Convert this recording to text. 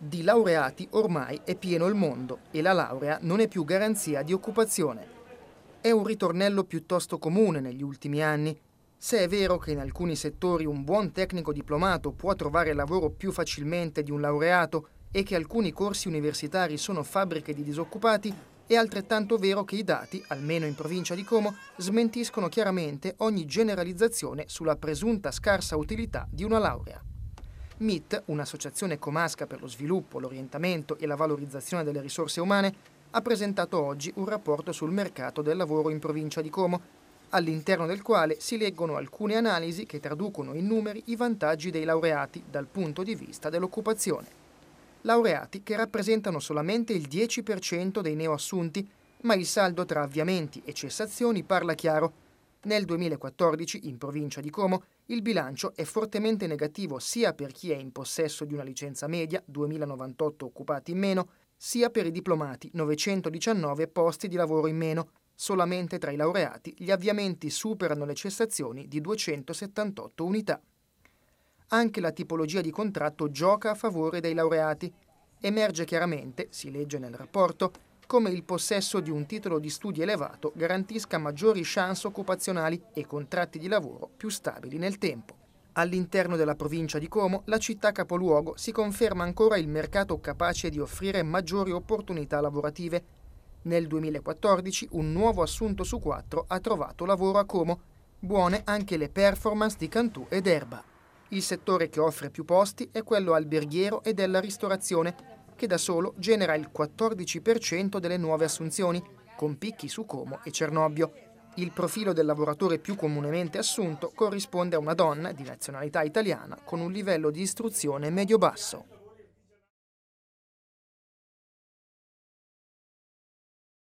Di laureati ormai è pieno il mondo e la laurea non è più garanzia di occupazione. È un ritornello piuttosto comune negli ultimi anni. Se è vero che in alcuni settori un buon tecnico diplomato può trovare lavoro più facilmente di un laureato e che alcuni corsi universitari sono fabbriche di disoccupati, è altrettanto vero che i dati, almeno in provincia di Como, smentiscono chiaramente ogni generalizzazione sulla presunta scarsa utilità di una laurea. MIT, un'associazione comasca per lo sviluppo, l'orientamento e la valorizzazione delle risorse umane, ha presentato oggi un rapporto sul mercato del lavoro in provincia di Como, all'interno del quale si leggono alcune analisi che traducono in numeri i vantaggi dei laureati dal punto di vista dell'occupazione. Laureati che rappresentano solamente il 10% dei neoassunti, ma il saldo tra avviamenti e cessazioni parla chiaro nel 2014, in provincia di Como, il bilancio è fortemente negativo sia per chi è in possesso di una licenza media, 2098 occupati in meno, sia per i diplomati, 919 posti di lavoro in meno. Solamente tra i laureati gli avviamenti superano le cessazioni di 278 unità. Anche la tipologia di contratto gioca a favore dei laureati. Emerge chiaramente, si legge nel rapporto, come il possesso di un titolo di studi elevato garantisca maggiori chance occupazionali e contratti di lavoro più stabili nel tempo. All'interno della provincia di Como, la città capoluogo si conferma ancora il mercato capace di offrire maggiori opportunità lavorative. Nel 2014 un nuovo assunto su quattro ha trovato lavoro a Como, buone anche le performance di Cantù ed Erba. Il settore che offre più posti è quello alberghiero e della ristorazione, che da solo genera il 14% delle nuove assunzioni, con picchi su Como e Cernobbio. Il profilo del lavoratore più comunemente assunto corrisponde a una donna di nazionalità italiana con un livello di istruzione medio-basso.